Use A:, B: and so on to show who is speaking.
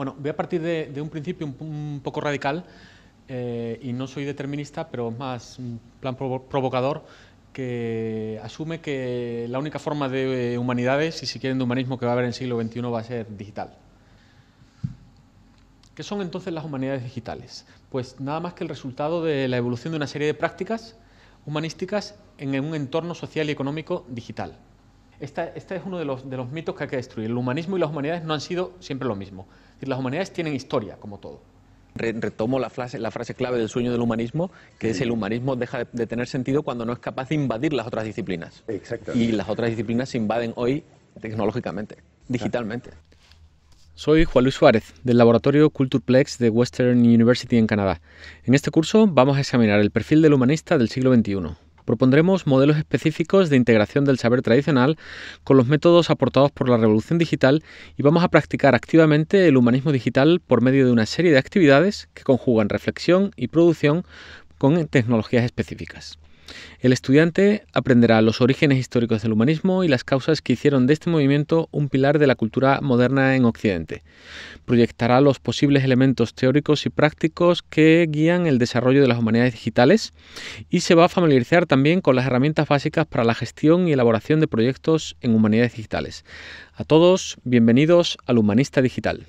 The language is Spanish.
A: Bueno, voy a partir de, un principio un, poco radical eh, y no soy determinista, pero más un plan provocador que asume que la única forma de humanidades y si quieren de humanismo que va a haber en el siglo XXI va a ser digital. ¿Qué son entonces las humanidades digitales? Pues nada más que el resultado de la evolución de una serie de prácticas humanísticas en un entorno social y económico digital esta, este es uno de los, mitos que hay que destruir. El humanismo y las humanidades no han sido siempre lo mismo. las humanidades tienen historia, como todo. retomo la frase, clave del sueño del humanismo, que es el humanismo deja de, tener sentido cuando no es capaz de invadir las otras disciplinas. Y las otras disciplinas se invaden hoy tecnológicamente, digitalmente. Soy Juan Luis Suárez, del laboratorio Cultureplex de Western University en Canadá. En este curso vamos a examinar el perfil del humanista del siglo XXI. Propondremos modelos específicos de integración del saber tradicional con los métodos aportados por la revolución digital y vamos a practicar activamente el humanismo digital por medio de una serie de actividades que conjugan reflexión y producción con tecnologías específicas. El estudiante aprenderá los orígenes históricos del humanismo y las causas que hicieron de este movimiento un pilar de la cultura moderna en Occidente. Proyectará los posibles elementos teóricos y prácticos que guían el desarrollo de las humanidades digitales y se va a familiarizar también con las herramientas básicas para la gestión y elaboración de proyectos en humanidades digitales. A todos, bienvenidos al Humanista Digital.